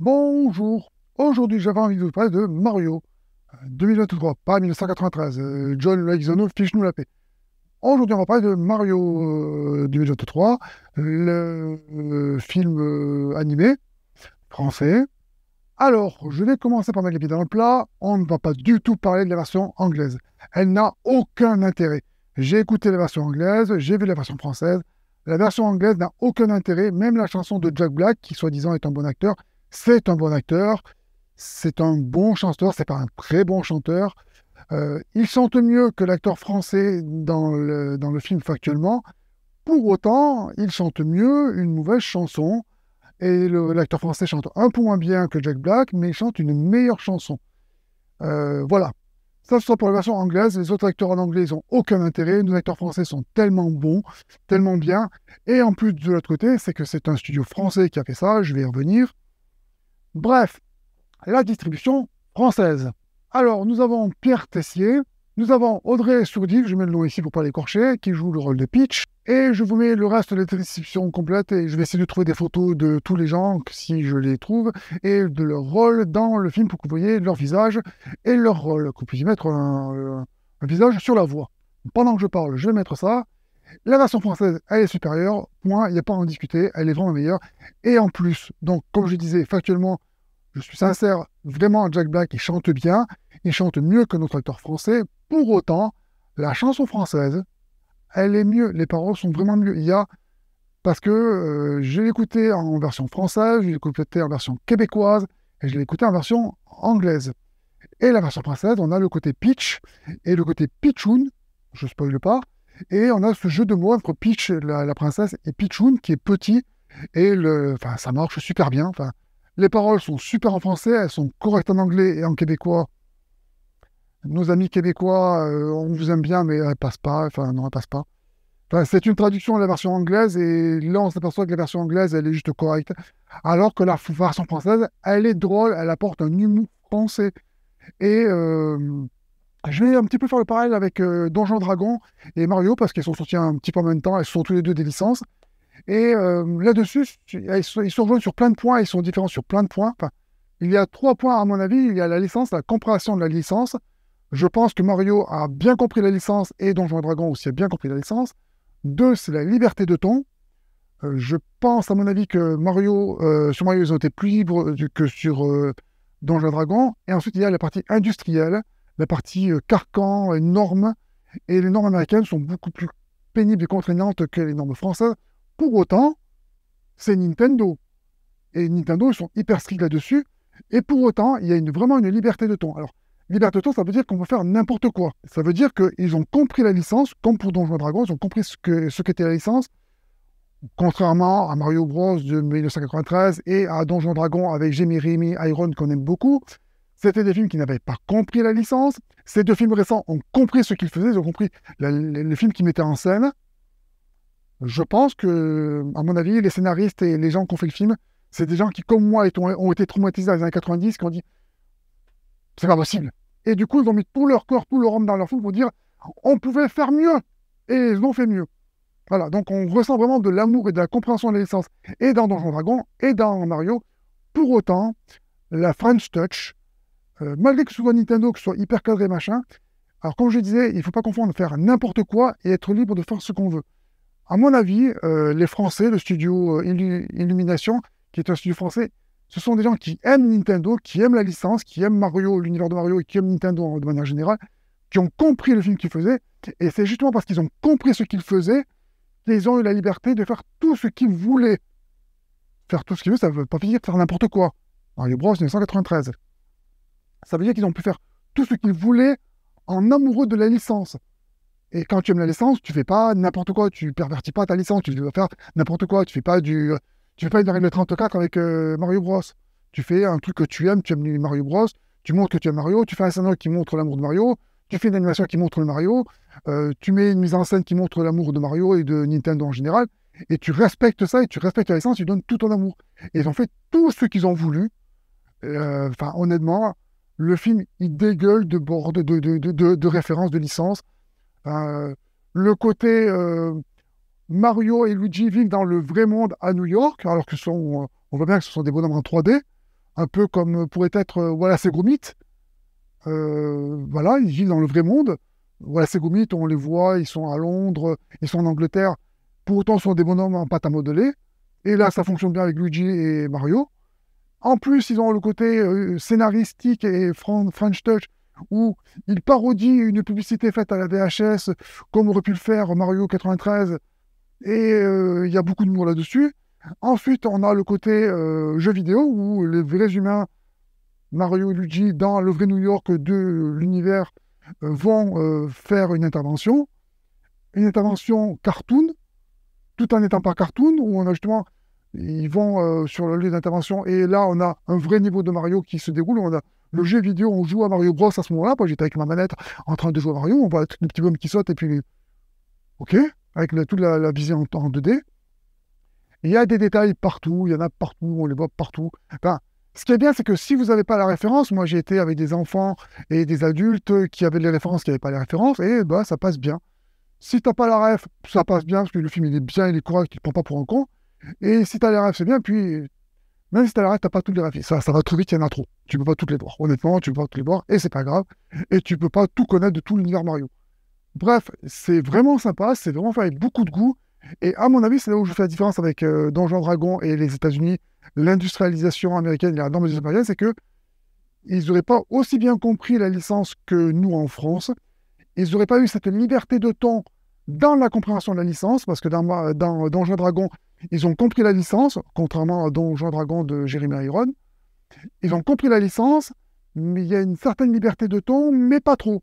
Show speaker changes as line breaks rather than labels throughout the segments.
Bonjour, aujourd'hui j'avais envie de vous parler de Mario 2023, euh, pas 1993. Euh, John Leguizamo, fiche-nous la paix. Aujourd'hui on va parler de Mario 2023, euh, le film animé français. Alors, je vais commencer par mettre les pieds dans le plat. On ne va pas du tout parler de la version anglaise. Elle n'a aucun intérêt. J'ai écouté la version anglaise, j'ai vu la version française. La version anglaise n'a aucun intérêt, même la chanson de Jack Black, qui soi-disant est un bon acteur, c'est un bon acteur, c'est un bon chanteur, c'est pas un très bon chanteur. Euh, il chante mieux que l'acteur français dans le, film factuellement. Pour autant, il chante mieux une mauvaise chanson. Et l'acteur français chante un peu moins bien que Jack Black, mais il chante une meilleure chanson. Euh, voilà. Ça, ce sera pour la version anglaise. Les autres acteurs en anglais, ils n'ont aucun intérêt. Nos acteurs français sont tellement bons, tellement bien. Et en plus, de l'autre côté, c'est que c'est un studio français qui a fait ça. Je vais y revenir. Bref, la distribution française. Alors, nous avons Pierre Tessier, nous avons Audrey Sourdi je mets le nom ici pour pas l'écorcher, qui joue le rôle de Peach. Et je vous mets le reste de la distribution complète et je vais essayer de trouver des photos de tous les gens, si je les trouve, et de leur rôle dans le film pour que vous voyez leur visage et leur rôle, que vous puissiez mettre euh, un, visage sur la voix. Pendant que je parle, je vais mettre ça. La version française, elle est supérieure, point, il n'y a pas à en discuter, elle est vraiment meilleure. Et en plus, donc comme je disais, factuellement, je suis sincère, vraiment, Jack Black, il chante bien, il chante mieux que notre acteur français. Pour autant, la chanson française, elle est mieux, les paroles sont vraiment mieux. Il y a, parce que euh, je l'ai écouté en version française, je l'ai écouté en version québécoise, et je l'ai écouté en version anglaise. Et la version française, on a le côté pitch et le côté pitchoun, je spoil pas, et on a ce jeu de mots entre pitch, la, princesse, et pitchoun qui est petit, et le, ça marche super bien. Enfin, les paroles sont super en français, elles sont correctes en anglais et en québécois. Nos amis québécois, euh, on vous aime bien, mais elles passent pas. Enfin, non, elles passent pas. c'est une traduction de la version anglaise et là, on s'aperçoit que la version anglaise, elle est juste correcte. Alors que la version française, elle est drôle, elle apporte un humour pensé. Et euh, je vais un petit peu faire le parallèle avec euh, Donjons Donjon Dragon et Mario parce qu'elles sont sortis un petit peu en même temps, elles sont tous les deux des licences. Et euh, là-dessus, ils sont, rejoignent sur plein de points, ils sont différents sur plein de points. il y a trois points, à mon avis. Il y a la licence, la compréhension de la licence. Je pense que Mario a bien compris la licence et Donjon Dragon aussi a bien compris la licence. Deux, c'est la liberté de ton. Euh, je pense, à mon avis, que Mario, euh, sur Mario, ils ont été plus libres que sur euh, et Dragon. Et ensuite, il y a la partie industrielle, la partie carcan, normes. Et les normes américaines sont beaucoup plus pénibles et contraignantes que les normes françaises. Pour autant, c'est Nintendo. Et Nintendo, ils sont hyper stricts là-dessus. Et pour autant, il y a vraiment une liberté de ton. Alors, liberté de ton, ça veut dire qu'on peut faire n'importe quoi. Ça veut dire qu'ils ont compris la licence, comme pour Donjons Dragons, ils ont compris ce qu'était la licence. Contrairement à Mario Bros de 1993 et à Donjons Dragons avec Jimmy, Remy, Iron, qu'on aime beaucoup, c'était des films qui n'avaient pas compris la licence. Ces deux films récents ont compris ce qu'ils faisaient, ils ont compris le film films qu'ils mettaient en scène je pense que, à mon avis, les scénaristes et les gens qui ont fait le film, c'est des gens qui, comme moi, ont été traumatisés dans les années 90, qui ont dit c'est pas possible. Et du coup, ils ont mis tout leur corps, tout leur âme dans leur fou pour dire on pouvait faire mieux. Et ils ont fait mieux. Voilà, donc on ressent vraiment de l'amour et de la compréhension de l'essence et dans Donjon Dragon et dans Mario. Pour autant, la French Touch, euh, malgré que ce soit Nintendo, que soit hyper cadré machin, alors comme je disais, il ne faut pas confondre faire n'importe quoi et être libre de faire ce qu'on veut. À mon avis, euh, les Français, le studio euh, Illumination, qui est un studio français, ce sont des gens qui aiment Nintendo, qui aiment la licence, qui aiment Mario, l'univers de Mario, et qui aiment Nintendo hein, de manière générale, qui ont compris le film qu'ils faisaient. Et c'est justement parce qu'ils ont compris ce qu'ils faisaient qu'ils ont eu la liberté de faire tout ce qu'ils voulaient. Faire tout ce qu'ils veulent, ça ne veut pas dire faire n'importe quoi. Mario Bros 1993. Ça veut dire qu'ils ont pu faire tout ce qu'ils voulaient en amoureux de la licence. Et quand tu aimes la licence, tu fais pas n'importe quoi, tu pervertis pas ta licence, tu dois faire n'importe quoi, tu fais pas du tu fais pas une règle 34 avec euh, Mario Bros. Tu fais un truc que tu aimes, tu aimes Mario Bros, tu montres que tu aimes Mario, tu fais un scénario qui montre l'amour de Mario, tu fais une animation qui montre le Mario, euh, tu mets une mise en scène qui montre l'amour de Mario et de Nintendo en général, et tu respectes ça et tu respectes la licence, tu donnes tout ton amour. Et ils ont fait tout ce qu'ils ont voulu. Euh, enfin, honnêtement, le film, il dégueule de bord de, de, de, de références, de licences. Ben, euh, le côté euh, Mario et Luigi vivent dans le vrai monde à New York, alors que sont, euh, on voit bien que ce sont des bonhommes en 3D, un peu comme pourrait être Wallace et Gromit. voilà, ils vivent dans le vrai monde. Wallace et Gromit, on les voit, ils sont à Londres, ils sont en Angleterre. Pour autant, ce sont des bonhommes en pâte à modeler. Et là, ça fonctionne bien avec Luigi et Mario. En plus, ils ont le côté scénaristique et French Touch où il parodie une publicité faite à la VHS, comme aurait pu le faire Mario 93, et euh, il y a beaucoup d'humour là-dessus. Ensuite, on a le côté euh, jeu vidéo, où les vrais humains, Mario et Luigi, dans le vrai New York de l'univers, euh, vont faire une intervention, une intervention cartoon, tout en étant pas cartoon, où on a justement ils vont sur le lieu d'intervention et là on a un vrai niveau de Mario qui se déroule, on a le jeu vidéo, on joue à Mario Bros à ce moment-là. Moi, j'étais avec ma manette en train de jouer à Mario, on voit les petits bombes qui sautent, et puis, ok, avec la, toute la, la visée en, 2D. Il y a des détails partout, il y en a partout, on les voit partout. Enfin, ce qui est bien, c'est que si vous n'avez pas la référence, moi j'ai été avec des enfants et des adultes qui avaient les références, qui n'avaient pas les références, et bah ça passe bien. Si tu n'as pas la ref, ça passe bien, parce que le film il est bien, il est correct, il ne prend pas pour un con. Et si tu as la référence, c'est bien, puis même si t'as as pas tout les graphiques Ça, ça va trop vite, il y en a trop. Tu peux pas toutes les voir. Honnêtement, tu peux pas toutes les voir, et c'est pas grave. Et tu peux pas tout connaître de tout l'univers Mario. Bref, c'est vraiment sympa, c'est vraiment fait avec beaucoup de goût. Et à mon avis, c'est là où je fais la différence avec euh, Donjons Donjon Dragon et les États-Unis, l'industrialisation américaine et la norme américaine, c'est que ils n'auraient pas aussi bien compris la licence que nous en France. Ils n'auraient pas eu cette liberté de temps dans la compréhension de la licence, parce que dans, euh, dans euh, Donjon Dragon, ils ont compris la licence, contrairement à Don Juan Dragon de Jeremy Iron. Ils ont compris la licence, mais il y a une certaine liberté de ton, mais pas trop.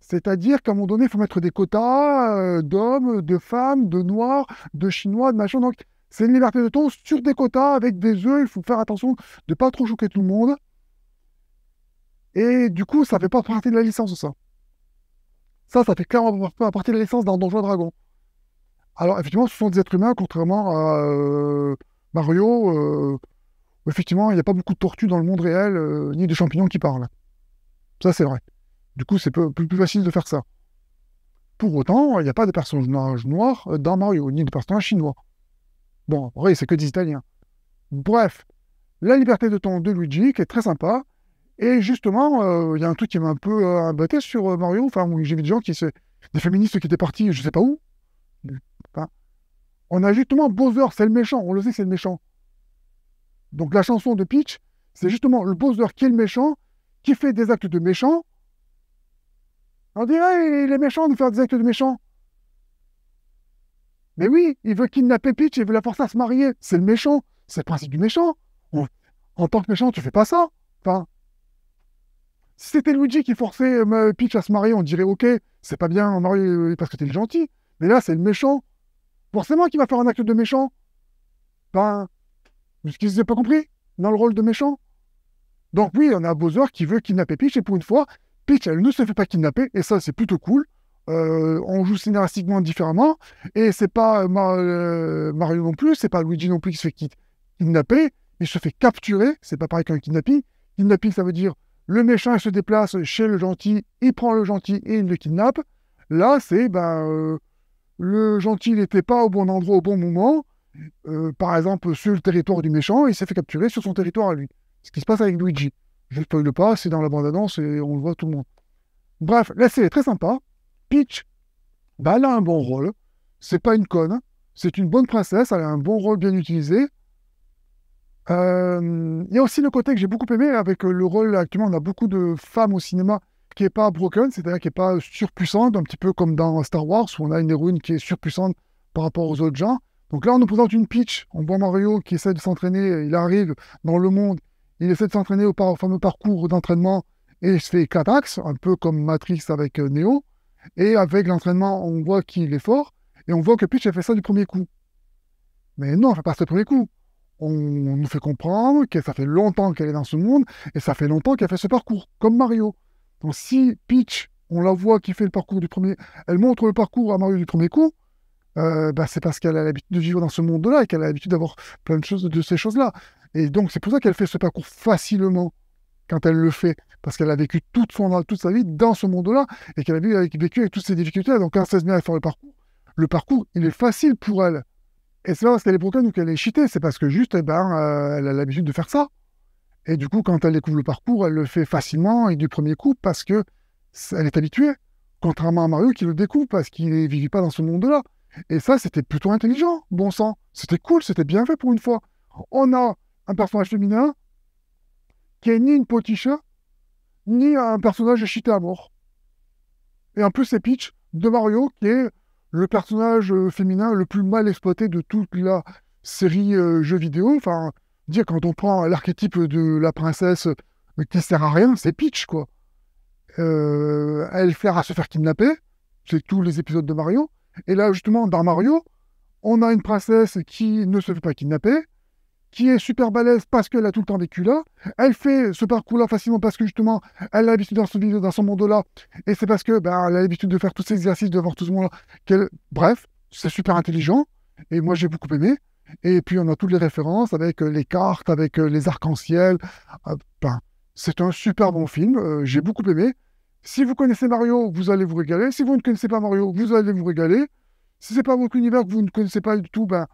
C'est-à-dire qu'à un moment donné, il faut mettre des quotas euh, d'hommes, de femmes, de noirs, de chinois, de machin. Donc, c'est une liberté de ton sur des quotas, avec des œufs. Il faut faire attention de ne pas trop choquer tout le monde. Et du coup, ça ne fait pas partie de la licence, ça. Ça, ça fait clairement pas partie de la licence Don donjon dragon. Alors, effectivement, ce sont des êtres humains, contrairement à euh, Mario, euh, effectivement, il n'y a pas beaucoup de tortues dans le monde réel, euh, ni de champignons qui parlent. Ça, c'est vrai. Du coup, c'est plus, facile de faire ça. Pour autant, il n'y a pas de personnage noir dans Mario, ni de personnage chinois. Bon, vrai, c'est que des Italiens. Bref, la liberté de ton de Luigi, qui est très sympa. Et justement, il y a un truc qui m'a un peu embêté sur Mario, enfin, j'ai vu des gens qui, des féministes qui étaient partis, je ne sais pas où, on a justement Bowser, c'est le méchant, on le sait, c'est le méchant. Donc la chanson de Peach, c'est justement le Bowser qui est le méchant, qui fait des actes de méchant. On dirait, ah, il est méchant de faire des actes de méchant. Mais oui, il veut kidnapper Peach, il veut la forcer à se marier. C'est le méchant, c'est le principe du méchant. En tant que méchant, tu fais pas ça. Enfin, si c'était Luigi qui forçait euh, Peach à se marier, on dirait ok, c'est pas bien, on euh, parce que t'es le gentil. Mais là, c'est le méchant, Forcément qu'il va faire un acte de méchant. Ben, ce qu'ils n'ont pas compris dans le rôle de méchant. Donc oui, on a Bowser qui veut kidnapper Peach, et pour une fois, Peach, elle ne se fait pas kidnapper, et ça, c'est plutôt cool. Euh, on joue scénaristiquement différemment, et c'est pas euh, euh, Mario non plus, c'est pas Luigi non plus qui se fait kidnapper, il se fait capturer, c'est pas pareil qu'un kidnapping. Kidnapping, ça veut dire le méchant se déplace chez le gentil, il prend le gentil et il le kidnappe. Là, c'est ben, le gentil n'était pas au bon endroit au bon moment, euh, par exemple sur le territoire du méchant, il s'est fait capturer sur son territoire à lui. Ce qui se passe avec Luigi. Je ne le pas, c'est dans la bande-annonce et on le voit tout le monde. Bref, la série est très sympa. Peach, bah, elle a un bon rôle. C'est pas une conne. C'est une bonne princesse. Elle a un bon rôle bien utilisé. Euh, il y a aussi le côté que j'ai beaucoup aimé avec le rôle actuellement. On a beaucoup de femmes au cinéma qui n'est pas broken, c'est-à-dire qui n'est pas surpuissante, un petit peu comme dans Star Wars, où on a une héroïne qui est surpuissante par rapport aux autres gens. Donc là, on nous présente une pitch. On voit Mario qui essaie de s'entraîner, il arrive dans le monde, il essaie de s'entraîner au, fameux parcours d'entraînement et il se fait axes, un peu comme Matrix avec euh, Neo. Et avec l'entraînement, on voit qu'il est fort, et on voit que Peach a fait ça du premier coup. Mais non, elle fait pas ça du premier coup. On, nous fait comprendre que ça fait longtemps qu'elle est dans ce monde, et ça fait longtemps qu'elle fait ce parcours, comme Mario. Donc si Peach, on la voit qui fait le parcours du premier, elle montre le parcours à Mario du premier coup, euh, bah, c'est parce qu'elle a l'habitude de vivre dans ce monde-là et qu'elle a l'habitude d'avoir plein de choses de ces choses-là. Et donc c'est pour ça qu'elle fait ce parcours facilement quand elle le fait, parce qu'elle a vécu toute, son, toute sa vie dans ce monde-là et qu'elle a vécu avec, toutes ses difficultés. Donc quand elle se met à faire le parcours, le parcours, il est facile pour elle. Et c'est pas parce qu'elle est broken ou qu'elle est cheatée, c'est parce que juste, eh ben, euh, elle a l'habitude de faire ça. Et du coup, quand elle découvre le parcours, elle le fait facilement et du premier coup parce que elle est habituée. Contrairement à Mario qui le découvre parce qu'il ne vivait pas dans ce monde-là. Et ça, c'était plutôt intelligent, bon sang. C'était cool, c'était bien fait pour une fois. On a un personnage féminin qui est ni une poticha, ni un personnage chité à mort. Et en plus, c'est Peach de Mario qui est le personnage euh, féminin le plus mal exploité de toute la série euh, jeux vidéo. Enfin, dire quand on prend l'archétype de la princesse euh, qui sert à rien, c'est pitch quoi. Euh, elle sert à se faire kidnapper, c'est tous les épisodes de Mario. Et là, justement, dans Mario, on a une princesse qui ne se fait pas kidnapper, qui est super balèze parce qu'elle a tout le temps vécu là. Elle fait ce parcours-là facilement parce que justement, elle a l'habitude dans dans son monde-là. Et c'est parce que bah, elle a l'habitude de faire tous ces exercices devant tout ce monde-là. Bref, c'est super intelligent. Et moi, j'ai beaucoup aimé. Et puis on a toutes les références avec euh, les cartes, avec euh, les arcs-en-ciel. Ah, ben, c'est un super bon film, euh, j'ai beaucoup aimé. Si vous connaissez Mario, vous allez vous régaler. Si vous ne connaissez pas Mario, vous allez vous régaler. Si c'est pas votre univers que vous ne connaissez pas du tout, ben,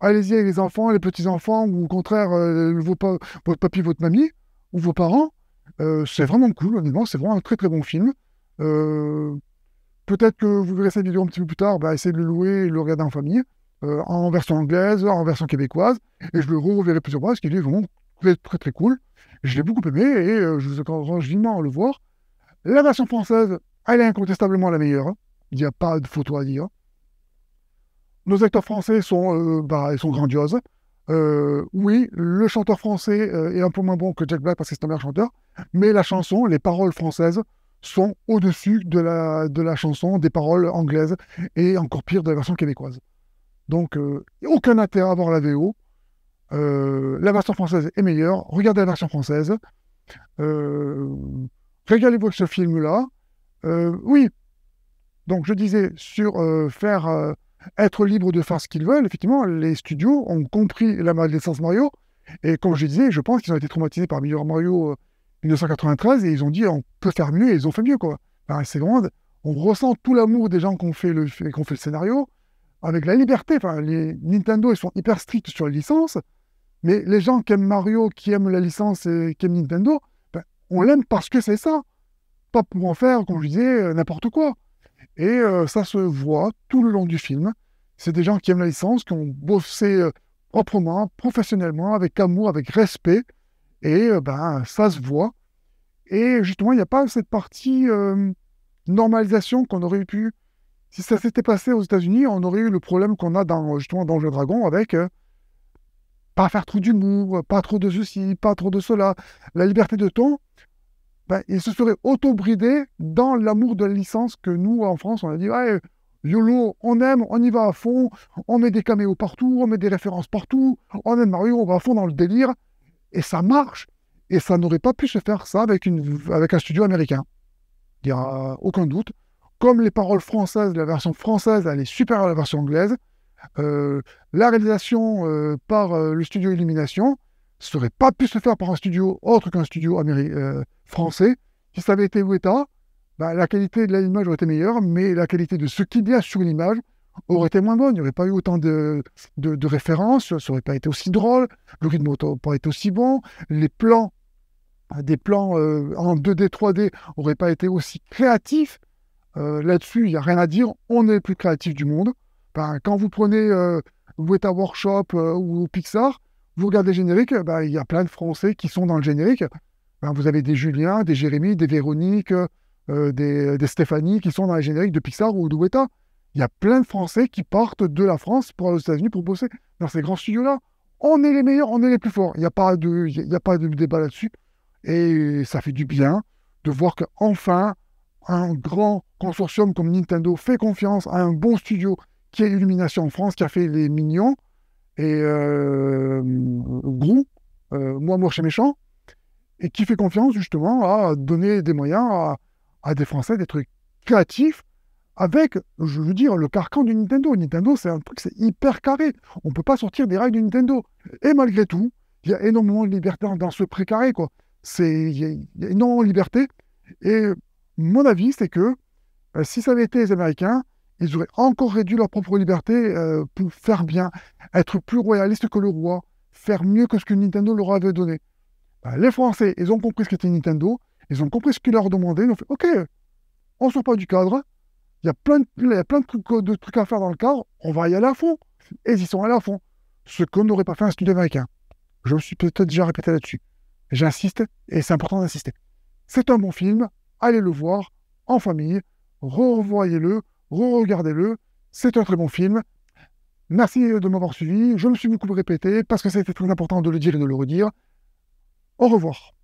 allez-y avec les enfants, les petits-enfants, ou au contraire, votre papy, votre mamie, ou vos parents. c'est vraiment cool, honnêtement, c'est vraiment un très très bon film. Peut-être que vous verrez cette vidéo un petit peu plus tard, ben, essayez de le louer et le regarder en famille. Euh, en version anglaise, en version québécoise, et je le reverrai plusieurs fois parce qu'il est vraiment très, très cool. Je l'ai beaucoup aimé et euh, je vous encourage vivement à le voir. La version française, elle est incontestablement la meilleure. Hein. Il n'y a pas de photo à dire. Nos acteurs français sont, euh, bah, ils sont grandioses. oui, le chanteur français est un peu moins bon que Jack Black parce que c'est un meilleur chanteur, mais la chanson, les paroles françaises sont au-dessus de la, de la chanson, des paroles anglaises, et encore pire de la version québécoise. Donc, euh, aucun intérêt à voir la VO. Euh, la version française est meilleure. Regardez la version française. Euh, régalez-vous ce film-là. oui. Donc, je disais, sur faire être libre de faire ce qu'ils veulent, effectivement, les studios ont compris la malédicence Mario. Et comme je disais, je pense qu'ils ont été traumatisés par Meilleur Mario 1993 et ils ont dit on peut faire mieux et ils ont fait mieux. quoi. c'est grand. On ressent tout l'amour des gens qui ont fait, fait le scénario avec la liberté. Enfin, les Nintendo, ils sont hyper stricts sur les licences, mais les gens qui aiment Mario, qui aiment la licence et qui aiment Nintendo, ben, on l'aime parce que c'est ça. Pas pour en faire, comme je disais, euh, n'importe quoi. Et euh, ça se voit tout le long du film. C'est des gens qui aiment la licence, qui ont bossé euh, proprement, professionnellement, avec amour, avec respect. Et ben, ça se voit. Et justement, il n'y a pas cette partie normalisation qu'on aurait pu si ça s'était passé aux États-Unis, on aurait eu le problème qu'on a dans, justement dans Dragon avec euh, pas faire trop d'humour, pas trop de ceci, pas trop de cela. La liberté de ton, ben, il se serait auto-bridé dans l'amour de la licence que nous, en France, on a dit Ouais, YOLO, on aime, on y va à fond, on met des caméos partout, on met des références partout, on aime Mario, on va à fond dans le délire, et ça marche. Et ça n'aurait pas pu se faire ça avec, avec un studio américain. Il n'y a aucun doute comme les paroles françaises, la version française, elle est supérieure à la version anglaise. Euh, la réalisation euh, par euh, le studio Illumination ne serait pas pu se faire par un studio autre qu'un studio français. Si ça avait été Weta, bah, la qualité de l'image aurait été meilleure, mais la qualité de ce qu'il y a sur l'image aurait été moins bonne. Il n'y aurait pas eu autant de, références, ça n'aurait pas été aussi drôle, le rythme n'aurait pas été aussi bon, les plans, des plans en 2D, 3D n'auraient pas été aussi créatifs. Euh, là-dessus, il n'y a rien à dire. On est les plus créatifs du monde. Ben, quand vous prenez euh, Weta Workshop euh, ou Pixar, vous regardez le générique, ben, il y a plein de Français qui sont dans le générique. Ben, vous avez des Julien, des Jérémy, des Véronique, euh, des, Stéphanie qui sont dans les génériques de Pixar ou de Weta. Il y a plein de Français qui partent de la France pour aller aux États-Unis pour bosser dans ces grands studios-là. On est les meilleurs, on est les plus forts. Il n'y a pas de, a pas de débat là-dessus. Et ça fait du bien de voir qu'enfin, un grand consortium comme Nintendo fait confiance à un bon studio qui est Illumination en France, qui a fait Les Mignons et euh, gros, euh, moi Moi, chez Méchant, et qui fait confiance justement à donner des moyens à, des Français, des trucs créatifs, avec, je veux dire, le carcan de Nintendo. Nintendo, c'est un truc, c'est hyper carré. On ne peut pas sortir des rails de Nintendo. Et malgré tout, il y a énormément de liberté dans, ce ce précaré, quoi. Il y, y a énormément de liberté. Et mon avis, c'est que euh, si ça avait été les Américains, ils auraient encore réduit leur propre liberté euh, pour faire bien, être plus royaliste que le roi, faire mieux que ce que Nintendo leur avait donné. Bah, les Français, ils ont compris ce qu'était Nintendo, ils ont compris ce qu'il leur demandait, ils ont fait OK, on sort pas du cadre, il y a plein, de, plein de, trucs, de, trucs, à faire dans le cadre, on va y aller à fond. Et ils y sont allés à fond. Ce qu'on n'aurait pas fait un studio américain. Je me suis peut-être déjà répété là-dessus. J'insiste, et c'est important d'insister. C'est un bon film, allez le voir en famille, revoyez-le, re-regardez-le. C'est un très bon film. Merci de m'avoir suivi. Je me suis beaucoup répété parce que c'était très important de le dire et de le redire. Au revoir.